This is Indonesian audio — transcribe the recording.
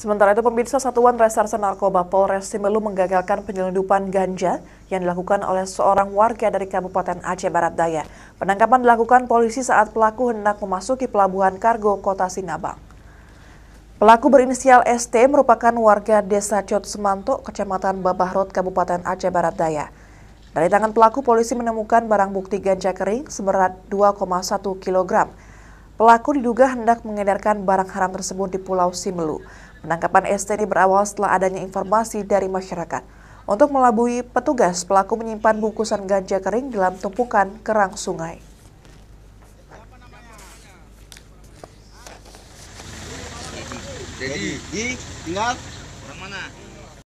Sementara itu, pemirsa Satuan Reserse Narkoba Polres Simelu menggagalkan penyelundupan ganja yang dilakukan oleh seorang warga dari Kabupaten Aceh Barat Daya. Penangkapan dilakukan polisi saat pelaku hendak memasuki pelabuhan kargo kota Sinabang. Pelaku berinisial ST merupakan warga desa Cot Semantuk, kecamatan Babahrot, Kabupaten Aceh Barat Daya. Dari tangan pelaku, polisi menemukan barang bukti ganja kering seberat 2,1 kg. Pelaku diduga hendak mengedarkan barang haram tersebut di Pulau Simelu. Penangkapan ST ini berawal setelah adanya informasi dari masyarakat. Untuk melabui petugas, pelaku menyimpan bungkusan ganja kering dalam tumpukan kerang sungai. Jadi, tinggal orang mana?